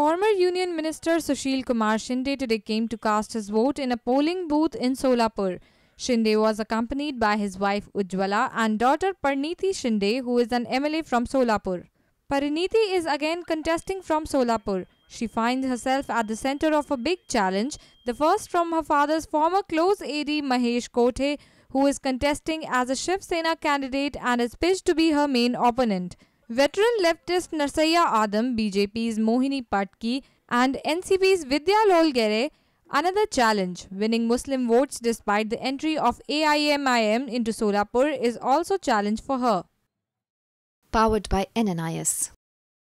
Former Union Minister Sushil Kumar Shinde today came to cast his vote in a polling booth in Solapur. Shinde was accompanied by his wife Ujjwala and daughter Parniti Shinde, who is an MLA from Solapur. Pariniti is again contesting from Solapur. She finds herself at the center of a big challenge, the first from her father's former close AD Mahesh Kothe, who is contesting as a Shiv Sena candidate and is pitched to be her main opponent. Veteran leftist Narsaya Adam, BJP's Mohini Patki, and NCP's Vidya Lol Gere another challenge. Winning Muslim votes despite the entry of AIMIM into Solapur is also challenge for her. Powered by NNIS.